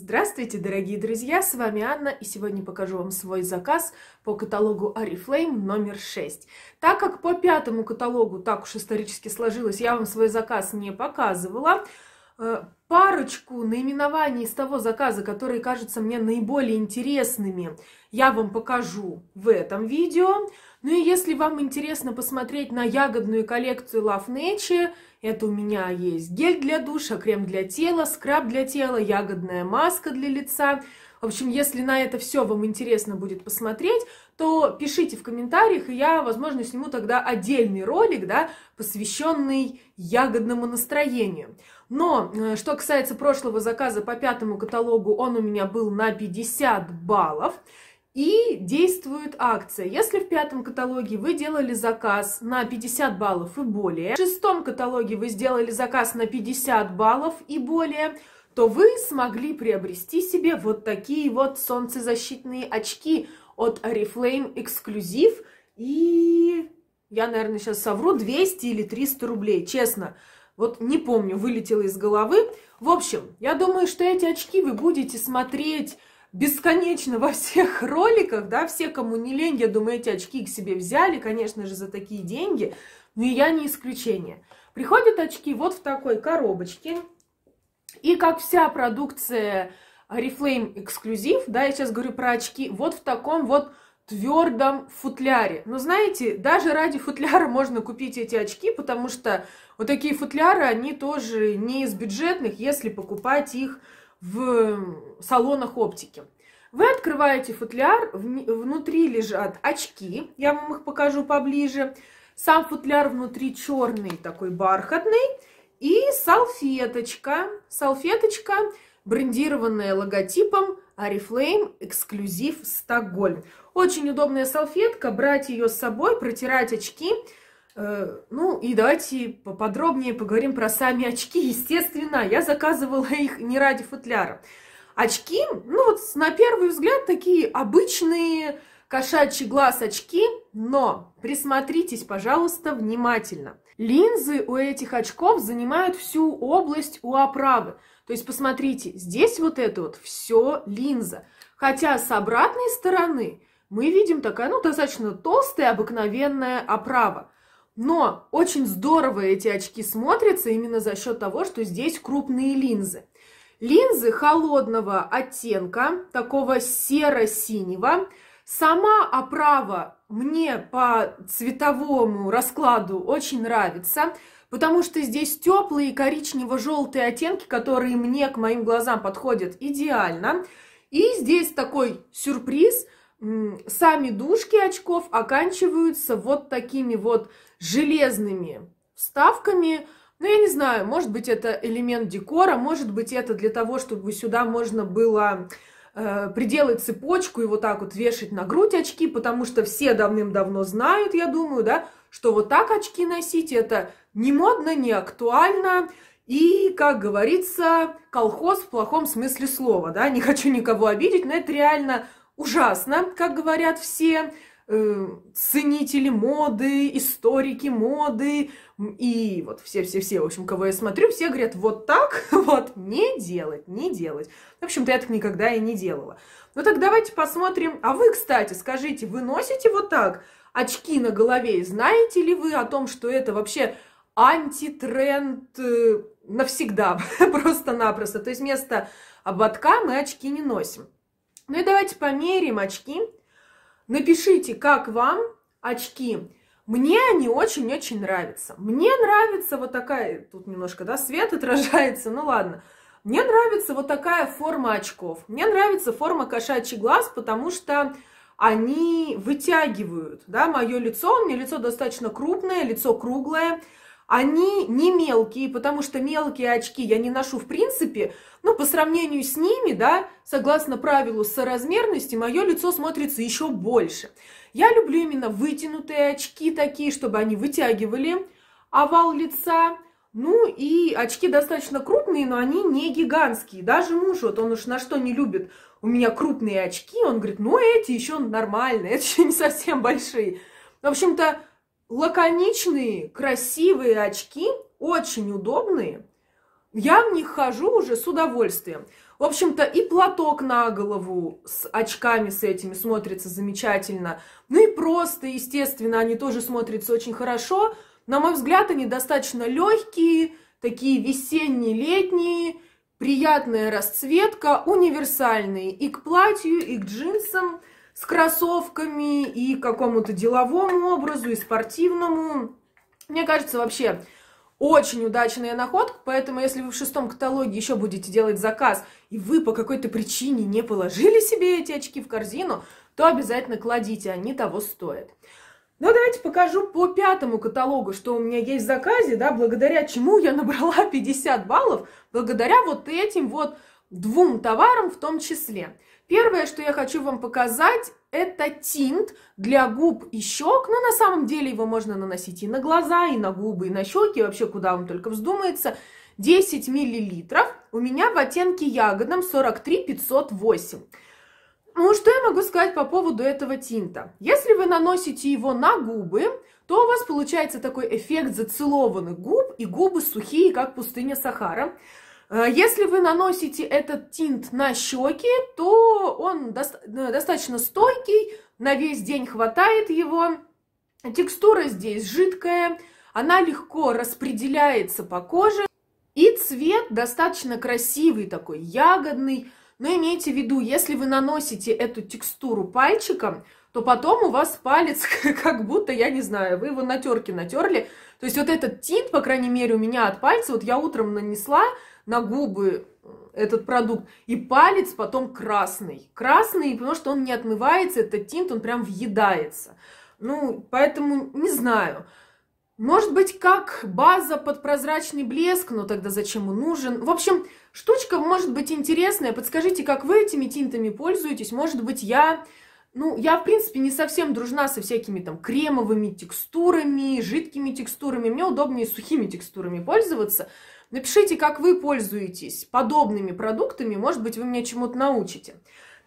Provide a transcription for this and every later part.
Здравствуйте, дорогие друзья, с вами Анна, и сегодня покажу вам свой заказ по каталогу Oriflame номер 6. Так как по пятому каталогу так уж исторически сложилось, я вам свой заказ не показывала, э, парочку наименований из того заказа, которые кажутся мне наиболее интересными, я вам покажу в этом видео. Ну и если вам интересно посмотреть на ягодную коллекцию Love Nature, это у меня есть гель для душа, крем для тела, скраб для тела, ягодная маска для лица. В общем, если на это все вам интересно будет посмотреть, то пишите в комментариях, и я, возможно, сниму тогда отдельный ролик, да, посвященный ягодному настроению. Но э, что касается прошлого заказа по пятому каталогу, он у меня был на 50 баллов и действует акция. Если в пятом каталоге вы делали заказ на 50 баллов и более, в шестом каталоге вы сделали заказ на 50 баллов и более, то вы смогли приобрести себе вот такие вот солнцезащитные очки от Oriflame эксклюзив и я, наверное, сейчас совру, 200 или 300 рублей, честно. Вот не помню, вылетело из головы. В общем, я думаю, что эти очки вы будете смотреть бесконечно во всех роликах, да, все, кому не лень, я думаю, эти очки к себе взяли, конечно же, за такие деньги, но я не исключение. Приходят очки вот в такой коробочке, и как вся продукция Reflame эксклюзив, да, я сейчас говорю про очки, вот в таком вот твердом футляре. Но знаете, даже ради футляра можно купить эти очки, потому что вот такие футляры, они тоже не из бюджетных, если покупать их в салонах оптики. Вы открываете футляр, внутри лежат очки, я вам их покажу поближе. Сам футляр внутри черный, такой бархатный. И салфеточка, салфеточка, брендированная логотипом Oriflame эксклюзив Стокгольм. Очень удобная салфетка, брать ее с собой, протирать очки – Э, ну и давайте поподробнее поговорим про сами очки. Естественно, я заказывала их не ради футляра. Очки, ну вот на первый взгляд такие обычные кошачьи глаз очки, но присмотритесь, пожалуйста, внимательно. Линзы у этих очков занимают всю область у оправы. То есть посмотрите, здесь вот это вот все линза. Хотя с обратной стороны мы видим такая, ну, достаточно толстая, обыкновенная оправа. Но очень здорово эти очки смотрятся именно за счет того, что здесь крупные линзы. Линзы холодного оттенка, такого серо-синего. Сама оправа мне по цветовому раскладу очень нравится, потому что здесь теплые коричнево-желтые оттенки, которые мне к моим глазам подходят идеально. И здесь такой сюрприз – сами дужки очков оканчиваются вот такими вот железными вставками. Ну, я не знаю, может быть, это элемент декора, может быть, это для того, чтобы сюда можно было э, приделать цепочку и вот так вот вешать на грудь очки, потому что все давным-давно знают, я думаю, да, что вот так очки носить это не модно, не актуально. И, как говорится, колхоз в плохом смысле слова, да, не хочу никого обидеть, но это реально ужасно, как говорят все э, ценители моды, историки моды и вот все-все-все, в общем, кого я смотрю, все говорят, вот так вот не делать, не делать. В общем-то, я так никогда и не делала. Ну так давайте посмотрим. А вы, кстати, скажите, вы носите вот так очки на голове? знаете ли вы о том, что это вообще антитренд э, навсегда, просто-напросто? То есть вместо ободка мы очки не носим. Ну и давайте померим очки. Напишите, как вам очки. Мне они очень-очень нравятся. Мне нравится вот такая, тут немножко, да, свет отражается, ну ладно. Мне нравится вот такая форма очков. Мне нравится форма кошачий глаз, потому что они вытягивают, да, мое лицо. У меня лицо достаточно крупное, лицо круглое они не мелкие, потому что мелкие очки я не ношу в принципе, но по сравнению с ними, да, согласно правилу соразмерности, мое лицо смотрится еще больше. Я люблю именно вытянутые очки такие, чтобы они вытягивали овал лица. Ну и очки достаточно крупные, но они не гигантские. Даже муж, вот он уж на что не любит, у меня крупные очки, он говорит, ну эти еще нормальные, это еще не совсем большие. В общем-то, лаконичные, красивые очки, очень удобные. Я в них хожу уже с удовольствием. В общем-то, и платок на голову с очками с этими смотрится замечательно. Ну и просто, естественно, они тоже смотрятся очень хорошо. На мой взгляд, они достаточно легкие, такие весенние, летние, приятная расцветка, универсальные и к платью, и к джинсам с кроссовками и какому-то деловому образу, и спортивному. Мне кажется, вообще очень удачная находка, поэтому если вы в шестом каталоге еще будете делать заказ, и вы по какой-то причине не положили себе эти очки в корзину, то обязательно кладите, они того стоят. Ну, давайте покажу по пятому каталогу, что у меня есть в заказе, да, благодаря чему я набрала 50 баллов, благодаря вот этим вот двум товарам в том числе. Первое, что я хочу вам показать, это тинт для губ и щек, но ну, на самом деле его можно наносить и на глаза, и на губы, и на щеки, вообще куда вам только вздумается. 10 миллилитров, у меня в оттенке ягодном 43508. Ну, что я могу сказать по поводу этого тинта? Если вы наносите его на губы, то у вас получается такой эффект зацелованных губ, и губы сухие, как пустыня Сахара. Э, если вы наносите этот тинт на щеки, то он доста э, достаточно стойкий, на весь день хватает его. Текстура здесь жидкая, она легко распределяется по коже. И цвет достаточно красивый такой, ягодный. Но имейте в виду, если вы наносите эту текстуру пальчиком, то потом у вас палец как будто, я не знаю, вы его на терке натерли. То есть вот этот тинт, по крайней мере, у меня от пальца, вот я утром нанесла, на губы э, этот продукт. И палец потом красный. Красный, потому что он не отмывается, этот тинт, он прям въедается. Ну, поэтому не знаю. Может быть, как база под прозрачный блеск, но тогда зачем он нужен? В общем, штучка может быть интересная. Подскажите, как вы этими тинтами пользуетесь? Может быть, я... Ну, я, в принципе, не совсем дружна со всякими там кремовыми текстурами, жидкими текстурами. Мне удобнее сухими текстурами пользоваться. Напишите, как вы пользуетесь подобными продуктами, может быть, вы меня чему-то научите.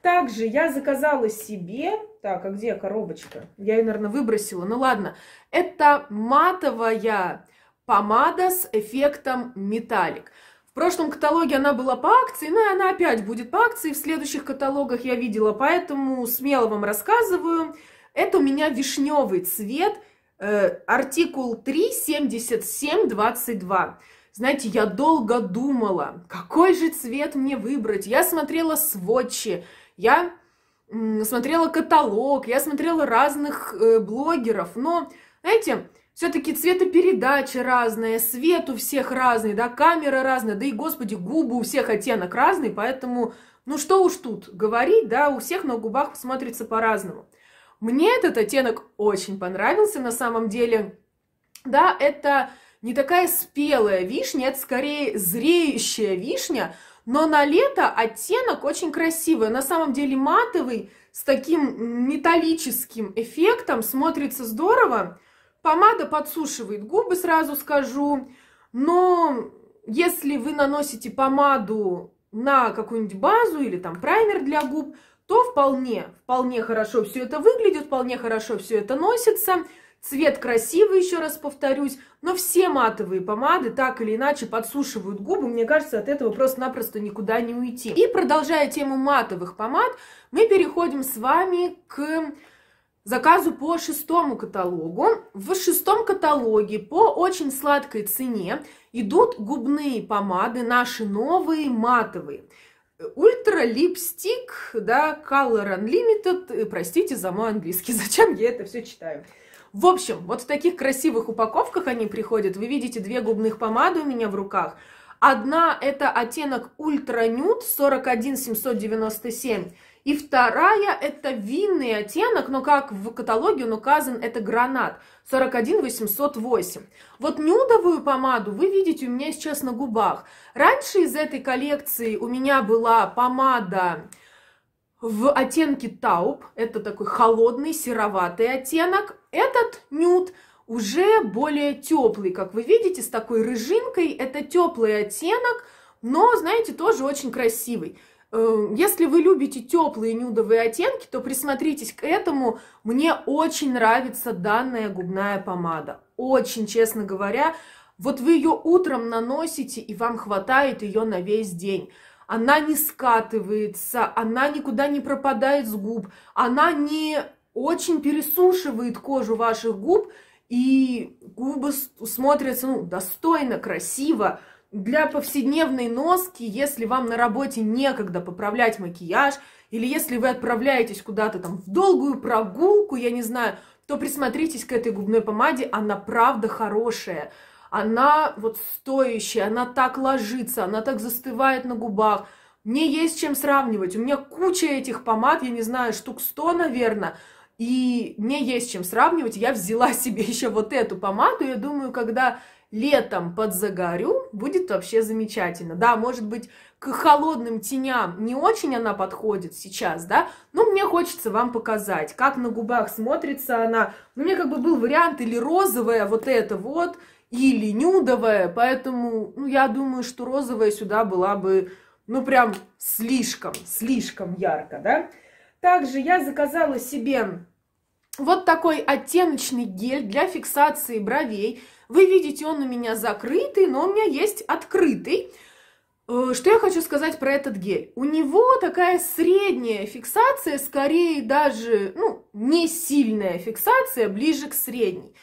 Также я заказала себе, так, а где коробочка? Я ее, наверное, выбросила, ну ладно. Это матовая помада с эффектом металлик. В прошлом каталоге она была по акции, но и она опять будет по акции в следующих каталогах, я видела, поэтому смело вам рассказываю. Это у меня вишневый цвет, э, артикул 37722. Знаете, я долго думала, какой же цвет мне выбрать. Я смотрела сводчи, я смотрела каталог, я смотрела разных э, блогеров, но, знаете, все-таки цветопередачи разные, свет у всех разный, да, камера разная, да и, господи, губы у всех оттенок разный, поэтому, ну что уж тут говорить, да, у всех на губах смотрится по-разному. Мне этот оттенок очень понравился на самом деле. Да, это не такая спелая вишня, это скорее зреющая вишня, но на лето оттенок очень красивый. На самом деле матовый, с таким металлическим эффектом, смотрится здорово. Помада подсушивает губы, сразу скажу. Но если вы наносите помаду на какую-нибудь базу или там праймер для губ, то вполне, вполне хорошо все это выглядит, вполне хорошо все это носится. Цвет красивый, еще раз повторюсь, но все матовые помады так или иначе подсушивают губы. Мне кажется, от этого просто-напросто никуда не уйти. И продолжая тему матовых помад, мы переходим с вами к заказу по шестому каталогу. В шестом каталоге по очень сладкой цене идут губные помады, наши новые матовые. Ультра липстик, да, Color Unlimited, э, простите за мой английский, зачем я это все читаю. В общем, вот в таких красивых упаковках они приходят. Вы видите две губных помады у меня в руках. Одна это оттенок Ultra Nude 41797. И вторая это винный оттенок, но как в каталоге он указан, это гранат 41808. Вот нюдовую помаду вы видите у меня сейчас на губах. Раньше из этой коллекции у меня была помада в оттенке тауп, это такой холодный сероватый оттенок, этот нюд уже более теплый, как вы видите, с такой рыжинкой. Это теплый оттенок, но, знаете, тоже очень красивый. Эм, если вы любите теплые нюдовые оттенки, то присмотритесь к этому. Мне очень нравится данная губная помада. Очень, честно говоря, вот вы ее утром наносите, и вам хватает ее на весь день. Она не скатывается, она никуда не пропадает с губ, она не очень пересушивает кожу ваших губ, и губы смотрятся ну, достойно, красиво. Для повседневной носки, если вам на работе некогда поправлять макияж, или если вы отправляетесь куда-то там в долгую прогулку, я не знаю, то присмотритесь к этой губной помаде, она правда хорошая. Она вот стоящая, она так ложится, она так застывает на губах. Мне есть чем сравнивать. У меня куча этих помад, я не знаю, штук 100, наверное и мне есть чем сравнивать. Я взяла себе еще вот эту помаду. Я думаю, когда летом подзагорю, будет вообще замечательно. Да, может быть, к холодным теням не очень она подходит сейчас, да, но мне хочется вам показать, как на губах смотрится она. Ну, мне как бы был вариант или розовая вот эта вот, или нюдовая, поэтому, ну, я думаю, что розовая сюда была бы, ну, прям слишком, слишком ярко, да. Также я заказала себе вот такой оттеночный гель для фиксации бровей. Вы видите, он у меня закрытый, но у меня есть открытый. Э, что я хочу сказать про этот гель? У него такая средняя фиксация, скорее даже, ну, не сильная фиксация, ближе к средней.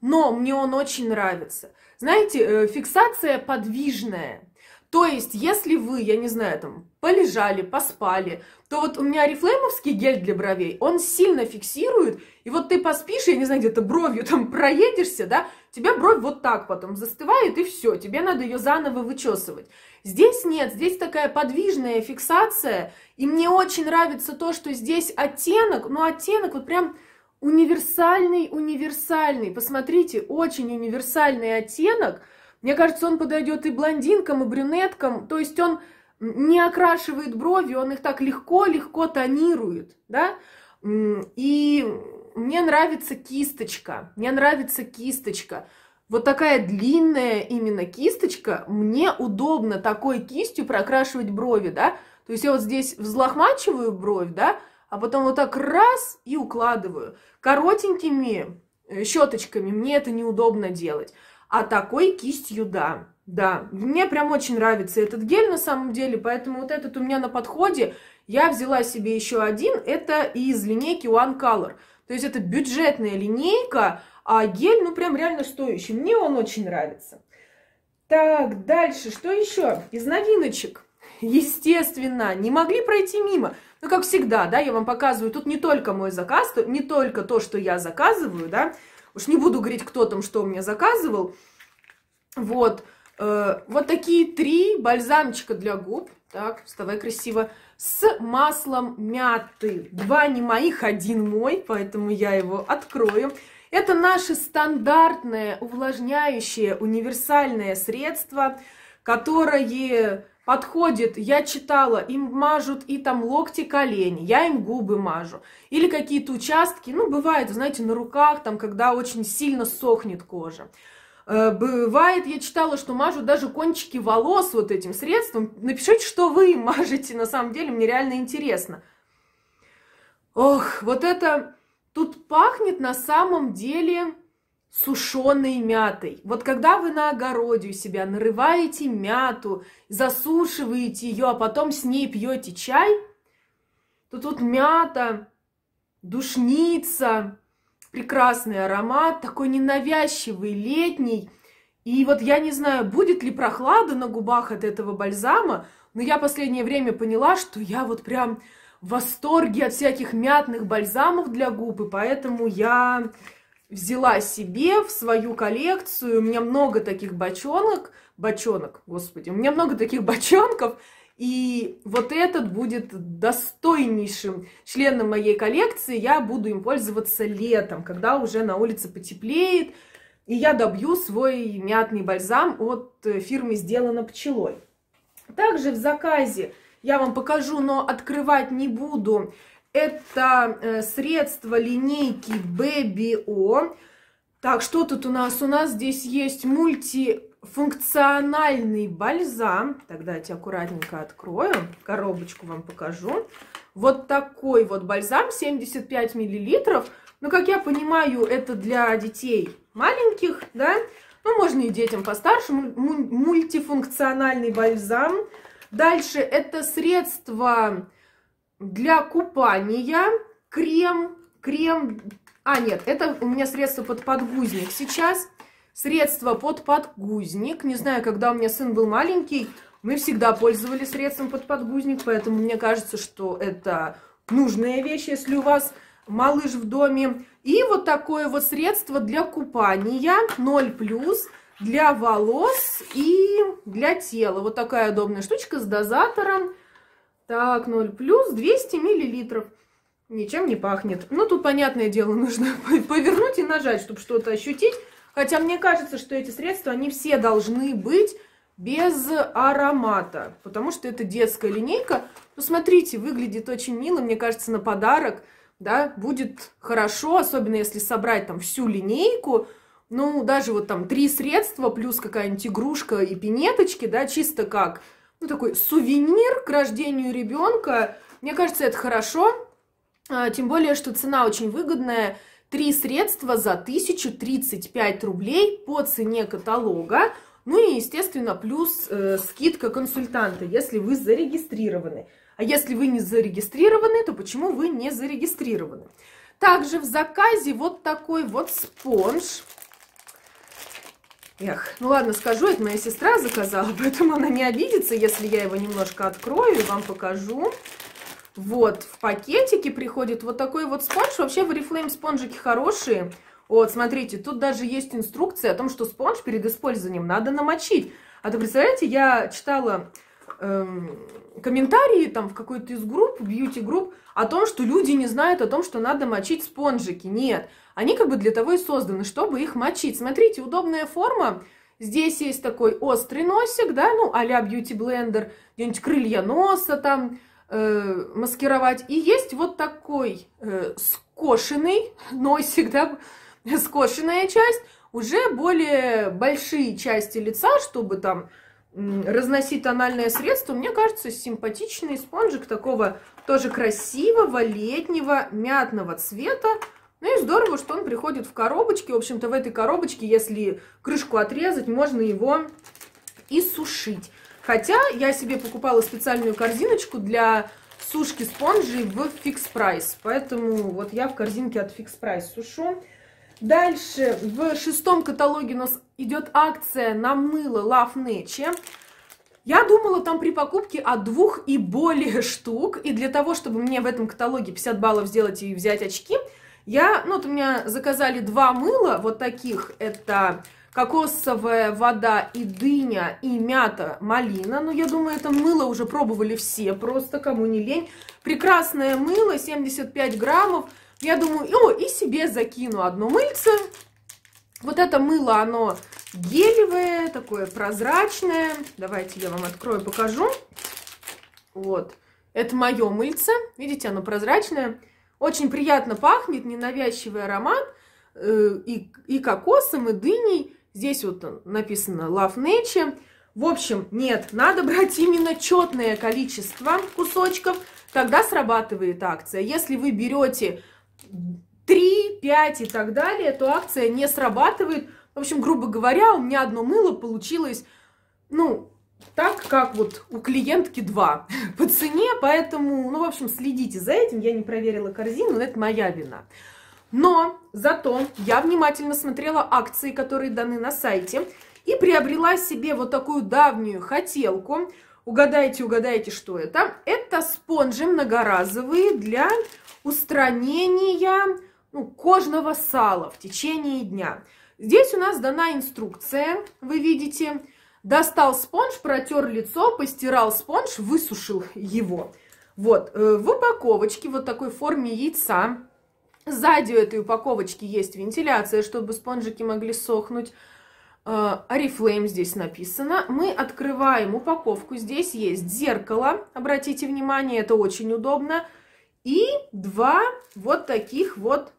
Но мне он очень нравится. Знаете, э, фиксация подвижная. То есть, если вы, я не знаю, там, полежали, поспали, то вот у меня орифлеймовский гель для бровей, он сильно фиксирует, и вот ты поспишь, я не знаю, где-то бровью там проедешься, да, тебя бровь вот так потом застывает, и все, тебе надо ее заново вычесывать. Здесь нет, здесь такая подвижная фиксация, и мне очень нравится то, что здесь оттенок, ну оттенок вот прям универсальный, универсальный, посмотрите, очень универсальный оттенок, мне кажется, он подойдет и блондинкам, и брюнеткам, то есть он не окрашивает брови, он их так легко-легко тонирует, да? И мне нравится кисточка, мне нравится кисточка. Вот такая длинная именно кисточка, мне удобно такой кистью прокрашивать брови, да? То есть я вот здесь взлохмачиваю бровь, да, а потом вот так раз и укладываю. Коротенькими э, щеточками мне это неудобно делать, а такой кистью да. Да, мне прям очень нравится этот гель на самом деле, поэтому вот этот у меня на подходе. Я взяла себе еще один, это из линейки One Color. То есть это бюджетная линейка, а гель, ну прям реально стоящий. Мне он очень нравится. Так, дальше, что еще? Из новиночек. Естественно, не могли пройти мимо. Ну, как всегда, да, я вам показываю, тут не только мой заказ, не только то, что я заказываю, да. Уж не буду говорить, кто там что у меня заказывал. Вот. Э, вот такие три бальзамчика для губ. Так, вставай красиво. С маслом мяты. Два не моих, один мой, поэтому я его открою. Это наше стандартное увлажняющее универсальное средство, которое подходит, я читала, им мажут и там локти, колени, я им губы мажу. Или какие-то участки, ну, бывает, знаете, на руках, там, когда очень сильно сохнет кожа. Э, бывает, я читала, что мажут даже кончики волос вот этим средством. Напишите, что вы мажете, на самом деле, мне реально интересно. Ох, вот это... Тут пахнет на самом деле сушеной мятой. Вот когда вы на огороде у себя нарываете мяту, засушиваете ее, а потом с ней пьете чай, то тут мята, душница, прекрасный аромат, такой ненавязчивый, летний. И вот я не знаю, будет ли прохлада на губах от этого бальзама, но я последнее время поняла, что я вот прям в восторге от всяких мятных бальзамов для губ, и поэтому я взяла себе в свою коллекцию, у меня много таких бочонок, бочонок, господи, у меня много таких бочонков, и вот этот будет достойнейшим членом моей коллекции. Я буду им пользоваться летом, когда уже на улице потеплеет. И я добью свой мятный бальзам от э, фирмы «Сделано пчелой». Также в заказе я вам покажу, но открывать не буду. Это э, средство линейки Baby O. Так, что тут у нас? У нас здесь есть мульти функциональный бальзам. Тогда я тебе аккуратненько открою, коробочку вам покажу. Вот такой вот бальзам, 75 миллилитров. Ну, как я понимаю, это для детей маленьких, да? Ну, можно и детям постарше, мультифункциональный бальзам. Дальше это средство для купания, крем, крем... А, нет, это у меня средство под подгузник сейчас. Сейчас Средство под подгузник. Не знаю, когда у меня сын был маленький, мы всегда пользовались средством под подгузник, поэтому мне кажется, что это нужная вещь, если у вас малыш в доме. И вот такое вот средство для купания 0+, для волос и для тела. Вот такая удобная штучка с дозатором. Так, 0+, 200 миллилитров. Ничем не пахнет. Ну, тут, понятное дело, нужно повернуть и нажать, чтобы что-то ощутить. Хотя мне кажется, что эти средства, они все должны быть без аромата, потому что это детская линейка. Посмотрите, ну, выглядит очень мило, мне кажется, на подарок, да, будет хорошо, особенно если собрать там всю линейку, ну, даже вот там три средства плюс какая-нибудь игрушка и пинеточки, да, чисто как, ну, такой сувенир к рождению ребенка. Мне кажется, это хорошо, а, тем более, что цена очень выгодная, Три средства за 1035 рублей по цене каталога. Ну и, естественно, плюс э, скидка консультанта, если вы зарегистрированы. А если вы не зарегистрированы, то почему вы не зарегистрированы? Также в заказе вот такой вот спонж. Эх, ну ладно, скажу, это моя сестра заказала, поэтому она не обидится, если я его немножко открою и вам покажу. Вот, в пакетике приходит вот такой вот спонж. Вообще в Oriflame спонжики хорошие. Вот, смотрите, тут даже есть инструкция о том, что спонж перед использованием надо намочить. А то, представляете, я читала эм, комментарии там в какой-то из групп, бьюти-групп, о том, что люди не знают о том, что надо мочить спонжики. Нет, они как бы для того и созданы, чтобы их мочить. Смотрите, удобная форма. Здесь есть такой острый носик, да, ну а-ля бьюти-блендер, где-нибудь крылья носа там, э, маскировать. И есть вот такой э, скошенный носик, да, скошенная часть, уже более большие части лица, чтобы там разносить тональное средство, мне кажется, симпатичный спонжик такого тоже красивого, летнего, мятного цвета. Ну и здорово, что он приходит в коробочке. В общем-то, в этой коробочке, если крышку отрезать, можно его и сушить. Хотя я себе покупала специальную корзиночку для сушки спонжей в фикс прайс. Поэтому вот я в корзинке от фикс прайс сушу. Дальше в шестом каталоге у нас идет акция на мыло Love Nature. Я думала там при покупке от двух и более штук. И для того, чтобы мне в этом каталоге 50 баллов сделать и взять очки, я, ну вот у меня заказали два мыла вот таких. Это кокосовая вода и дыня, и мята, малина. Ну, я думаю, это мыло уже пробовали все, просто кому не лень. Прекрасное мыло, 75 граммов. Я думаю, о, и себе закину одно мыльце. Вот это мыло, оно гелевое, такое прозрачное. Давайте я вам открою, покажу. Вот, это мое мыльце. Видите, оно прозрачное. Очень приятно пахнет, ненавязчивый аромат э, и, и кокосом, и дыней. Здесь вот написано Love Nature. В общем, нет, надо брать именно четное количество кусочков, тогда срабатывает акция. Если вы берете 3, 5 и так далее, то акция не срабатывает. В общем, грубо говоря, у меня одно мыло получилось, ну, так, как вот у клиентки 2 по цене, поэтому, ну, в общем, следите за этим. Я не проверила корзину, но это моя вина. Но зато я внимательно смотрела акции, которые даны на сайте, и приобрела себе вот такую давнюю хотелку. Угадайте, угадайте, что это. Это спонжи многоразовые для устранения ну, кожного сала в течение дня. Здесь у нас дана инструкция, вы видите. Достал спонж, протер лицо, постирал спонж, высушил его. Вот, э, в упаковочке, вот такой форме яйца, Сзади у этой упаковочки есть вентиляция, чтобы спонжики могли сохнуть. Арифлейм э, здесь написано. Мы открываем упаковку. Здесь есть зеркало. Обратите внимание, это очень удобно. И два вот таких вот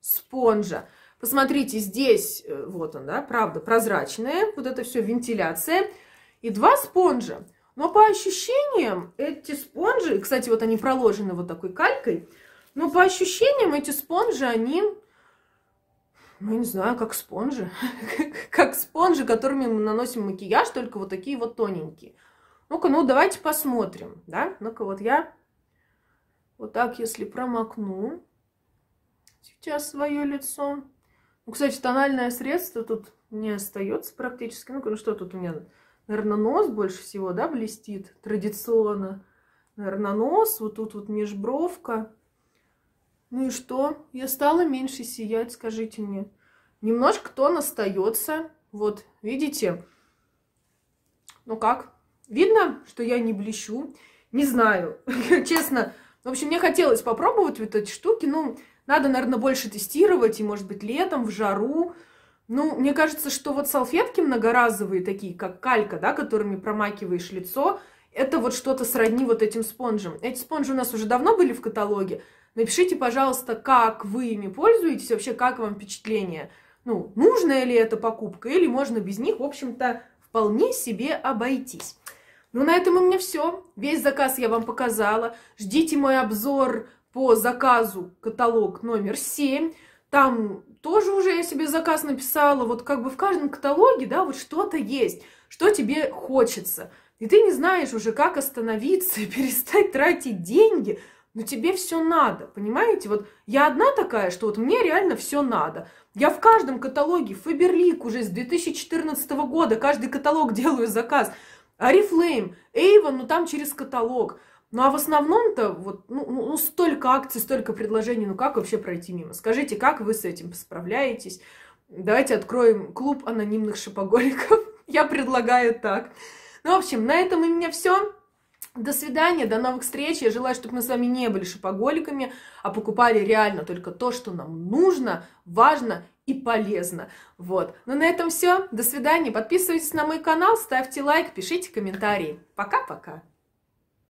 спонжа. Посмотрите, здесь, э, вот он, да, правда, прозрачная. Вот это все вентиляция. И два спонжа. Но по ощущениям эти спонжи, кстати, вот они проложены вот такой калькой, ну по ощущениям эти спонжи, они, ну, я не знаю, как спонжи. как спонжи, которыми мы наносим макияж, только вот такие вот тоненькие. Ну-ка, ну давайте посмотрим, да? Ну-ка, вот я вот так, если промокну сейчас свое лицо. Ну, кстати, тональное средство тут не остается практически. Ну-ка, ну что тут у меня? Наверное, нос больше всего, да, блестит традиционно. Наверное, нос, вот тут вот межбровка. Ну и что? Я стала меньше сиять, скажите мне. Немножко тон остается. Вот, видите? Ну как? Видно, что я не блещу? Не знаю, честно. В общем, мне хотелось попробовать вот эти штуки. Ну, надо, наверное, больше тестировать. И, может быть, летом, в жару. Ну, мне кажется, что вот салфетки многоразовые, такие, как калька, да, которыми промакиваешь лицо, это вот что-то сродни вот этим спонжем. Эти спонжи у нас уже давно были в каталоге, Напишите, пожалуйста, как вы ими пользуетесь, вообще как вам впечатление. Ну, нужная ли эта покупка или можно без них, в общем-то, вполне себе обойтись. Ну, на этом у меня все. Весь заказ я вам показала. Ждите мой обзор по заказу каталог номер 7. Там тоже уже я себе заказ написала. Вот как бы в каждом каталоге, да, вот что-то есть, что тебе хочется. И ты не знаешь уже, как остановиться, перестать тратить деньги – но тебе все надо, понимаете? Вот я одна такая, что вот мне реально все надо. Я в каждом каталоге Фаберлик уже с 2014 года, каждый каталог делаю заказ. Арифлейм, Эйвен, ну там через каталог. Ну а в основном-то вот ну, ну, ну, столько акций, столько предложений, ну как вообще пройти мимо? Скажите, как вы с этим справляетесь? Давайте откроем клуб анонимных шопоголиков. Я предлагаю так. Ну, в общем, на этом у меня все. До свидания, до новых встреч. Я желаю, чтобы мы с вами не были шопоголиками, а покупали реально только то, что нам нужно, важно и полезно. Вот. Ну на этом все. До свидания. Подписывайтесь на мой канал, ставьте лайк, пишите комментарии. Пока-пока.